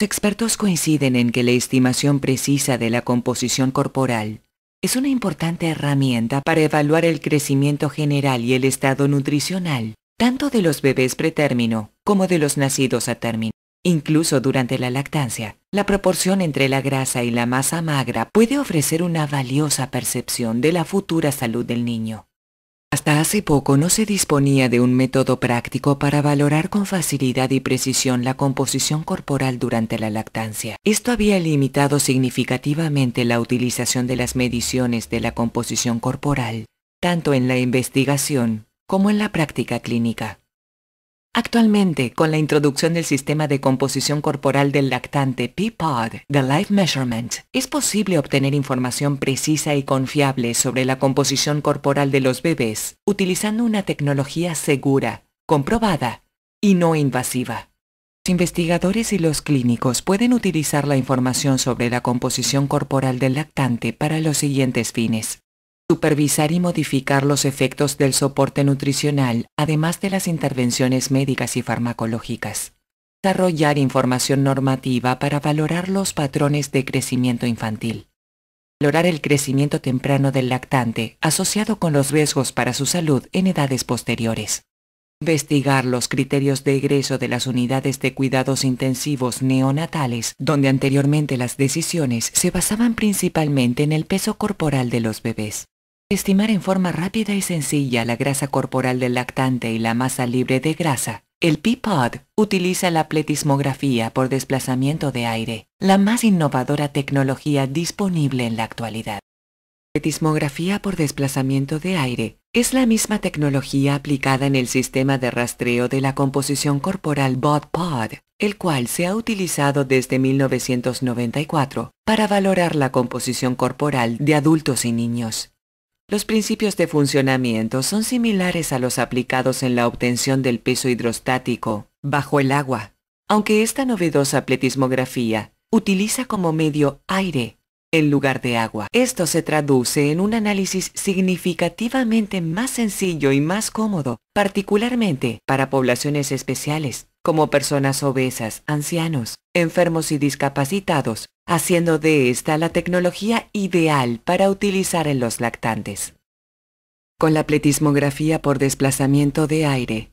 Los expertos coinciden en que la estimación precisa de la composición corporal es una importante herramienta para evaluar el crecimiento general y el estado nutricional, tanto de los bebés pretérmino como de los nacidos a término. Incluso durante la lactancia, la proporción entre la grasa y la masa magra puede ofrecer una valiosa percepción de la futura salud del niño. Hasta hace poco no se disponía de un método práctico para valorar con facilidad y precisión la composición corporal durante la lactancia. Esto había limitado significativamente la utilización de las mediciones de la composición corporal, tanto en la investigación como en la práctica clínica. Actualmente, con la introducción del sistema de composición corporal del lactante p The Life Measurement, es posible obtener información precisa y confiable sobre la composición corporal de los bebés utilizando una tecnología segura, comprobada y no invasiva. Los investigadores y los clínicos pueden utilizar la información sobre la composición corporal del lactante para los siguientes fines supervisar y modificar los efectos del soporte nutricional, además de las intervenciones médicas y farmacológicas. Desarrollar información normativa para valorar los patrones de crecimiento infantil. Valorar el crecimiento temprano del lactante asociado con los riesgos para su salud en edades posteriores. Investigar los criterios de egreso de las unidades de cuidados intensivos neonatales, donde anteriormente las decisiones se basaban principalmente en el peso corporal de los bebés. Estimar en forma rápida y sencilla la grasa corporal del lactante y la masa libre de grasa. El P-POD utiliza la pletismografía por desplazamiento de aire, la más innovadora tecnología disponible en la actualidad. Pletismografía por desplazamiento de aire es la misma tecnología aplicada en el sistema de rastreo de la composición corporal BodPod, el cual se ha utilizado desde 1994 para valorar la composición corporal de adultos y niños. Los principios de funcionamiento son similares a los aplicados en la obtención del peso hidrostático bajo el agua, aunque esta novedosa pletismografía utiliza como medio aire en lugar de agua. Esto se traduce en un análisis significativamente más sencillo y más cómodo, particularmente para poblaciones especiales, como personas obesas, ancianos, enfermos y discapacitados, haciendo de esta la tecnología ideal para utilizar en los lactantes. Con la pletismografía por desplazamiento de aire,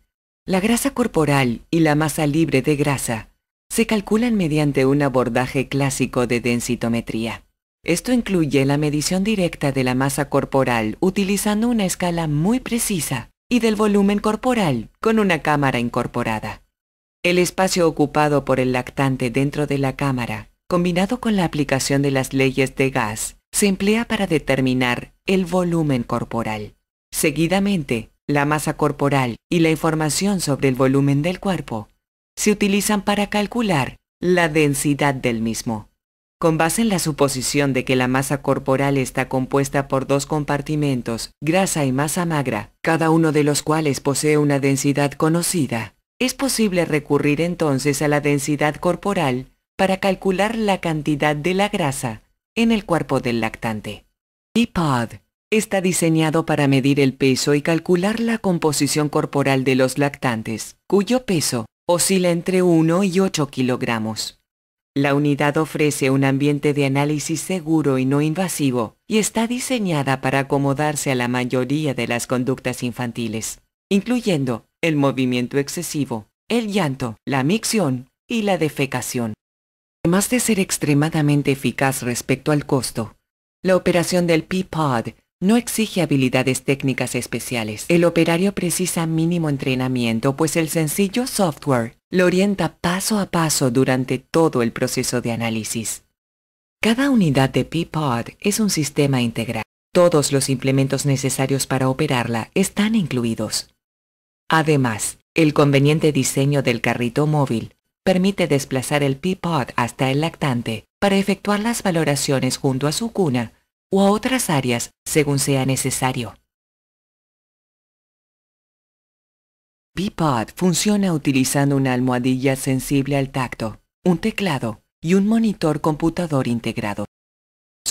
la grasa corporal y la masa libre de grasa se calculan mediante un abordaje clásico de densitometría. Esto incluye la medición directa de la masa corporal utilizando una escala muy precisa y del volumen corporal con una cámara incorporada. El espacio ocupado por el lactante dentro de la cámara, combinado con la aplicación de las leyes de gas, se emplea para determinar el volumen corporal. Seguidamente, la masa corporal y la información sobre el volumen del cuerpo se utilizan para calcular la densidad del mismo. Con base en la suposición de que la masa corporal está compuesta por dos compartimentos, grasa y masa magra, cada uno de los cuales posee una densidad conocida, es posible recurrir entonces a la densidad corporal para calcular la cantidad de la grasa en el cuerpo del lactante. E-POD está diseñado para medir el peso y calcular la composición corporal de los lactantes, cuyo peso oscila entre 1 y 8 kilogramos. La unidad ofrece un ambiente de análisis seguro y no invasivo y está diseñada para acomodarse a la mayoría de las conductas infantiles, incluyendo el movimiento excesivo, el llanto, la micción y la defecación. Además de ser extremadamente eficaz respecto al costo, la operación del P-POD no exige habilidades técnicas especiales. El operario precisa mínimo entrenamiento, pues el sencillo software lo orienta paso a paso durante todo el proceso de análisis. Cada unidad de P-POD es un sistema integral. Todos los implementos necesarios para operarla están incluidos. Además, el conveniente diseño del carrito móvil permite desplazar el P-Pod hasta el lactante para efectuar las valoraciones junto a su cuna o a otras áreas según sea necesario. P-Pod funciona utilizando una almohadilla sensible al tacto, un teclado y un monitor computador integrado.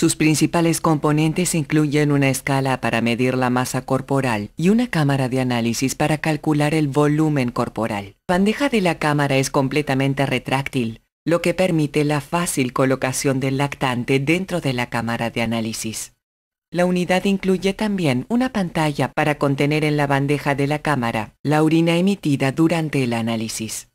Sus principales componentes incluyen una escala para medir la masa corporal y una cámara de análisis para calcular el volumen corporal. La bandeja de la cámara es completamente retráctil, lo que permite la fácil colocación del lactante dentro de la cámara de análisis. La unidad incluye también una pantalla para contener en la bandeja de la cámara la orina emitida durante el análisis.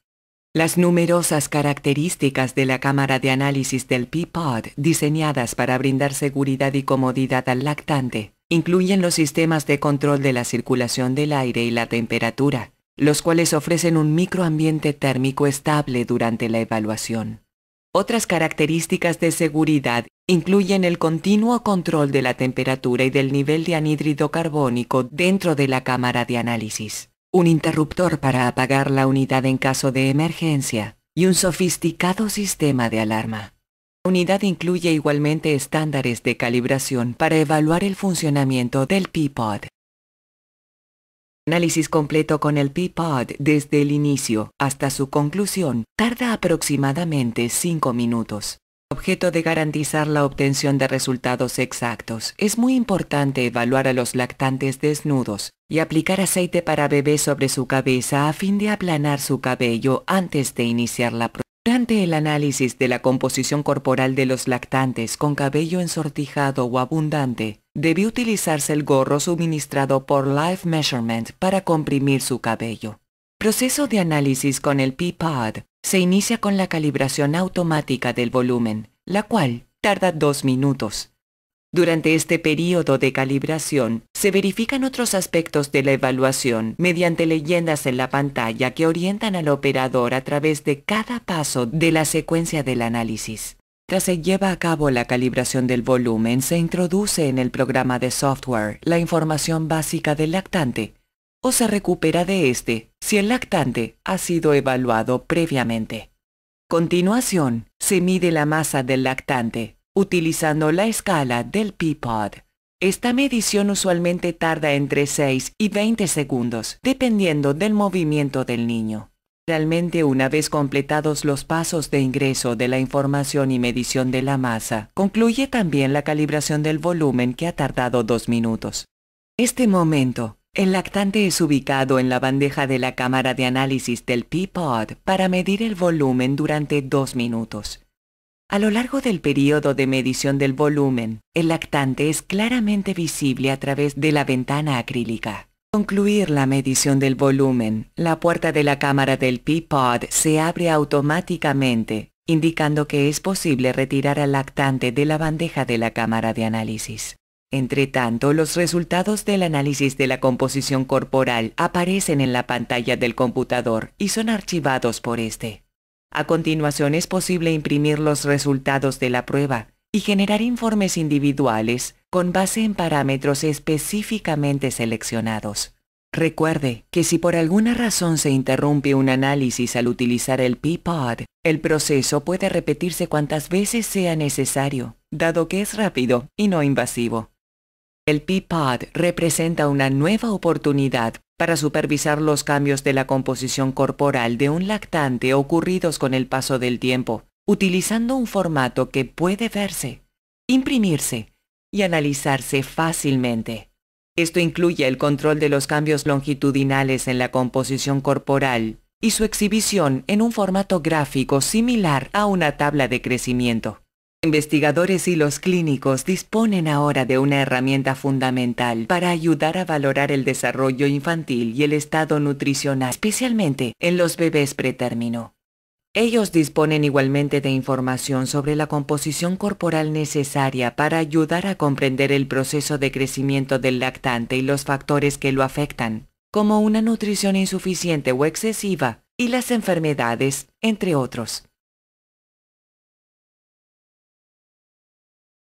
Las numerosas características de la cámara de análisis del Peapod, diseñadas para brindar seguridad y comodidad al lactante, incluyen los sistemas de control de la circulación del aire y la temperatura, los cuales ofrecen un microambiente térmico estable durante la evaluación. Otras características de seguridad incluyen el continuo control de la temperatura y del nivel de anhídrido carbónico dentro de la cámara de análisis un interruptor para apagar la unidad en caso de emergencia, y un sofisticado sistema de alarma. La unidad incluye igualmente estándares de calibración para evaluar el funcionamiento del P-Pod. Análisis completo con el P-Pod desde el inicio hasta su conclusión tarda aproximadamente 5 minutos objeto de garantizar la obtención de resultados exactos, es muy importante evaluar a los lactantes desnudos y aplicar aceite para bebé sobre su cabeza a fin de aplanar su cabello antes de iniciar la prueba. Durante el análisis de la composición corporal de los lactantes con cabello ensortijado o abundante, debe utilizarse el gorro suministrado por Life Measurement para comprimir su cabello. Proceso de análisis con el p se inicia con la calibración automática del volumen, la cual tarda dos minutos. Durante este periodo de calibración, se verifican otros aspectos de la evaluación mediante leyendas en la pantalla que orientan al operador a través de cada paso de la secuencia del análisis. Tras se lleva a cabo la calibración del volumen, se introduce en el programa de software la información básica del lactante, o se recupera de este si el lactante ha sido evaluado previamente. Continuación, se mide la masa del lactante utilizando la escala del Peapod. Esta medición usualmente tarda entre 6 y 20 segundos, dependiendo del movimiento del niño. Realmente una vez completados los pasos de ingreso de la información y medición de la masa, concluye también la calibración del volumen que ha tardado dos minutos. Este momento, el lactante es ubicado en la bandeja de la cámara de análisis del P-Pod para medir el volumen durante dos minutos. A lo largo del periodo de medición del volumen, el lactante es claramente visible a través de la ventana acrílica. Concluir la medición del volumen, la puerta de la cámara del P-Pod se abre automáticamente, indicando que es posible retirar al lactante de la bandeja de la cámara de análisis. Entre tanto, los resultados del análisis de la composición corporal aparecen en la pantalla del computador y son archivados por este. A continuación es posible imprimir los resultados de la prueba y generar informes individuales con base en parámetros específicamente seleccionados. Recuerde que si por alguna razón se interrumpe un análisis al utilizar el P-POD, el proceso puede repetirse cuantas veces sea necesario, dado que es rápido y no invasivo. El p representa una nueva oportunidad para supervisar los cambios de la composición corporal de un lactante ocurridos con el paso del tiempo, utilizando un formato que puede verse, imprimirse y analizarse fácilmente. Esto incluye el control de los cambios longitudinales en la composición corporal y su exhibición en un formato gráfico similar a una tabla de crecimiento investigadores y los clínicos disponen ahora de una herramienta fundamental para ayudar a valorar el desarrollo infantil y el estado nutricional, especialmente en los bebés pretérmino. Ellos disponen igualmente de información sobre la composición corporal necesaria para ayudar a comprender el proceso de crecimiento del lactante y los factores que lo afectan, como una nutrición insuficiente o excesiva y las enfermedades, entre otros.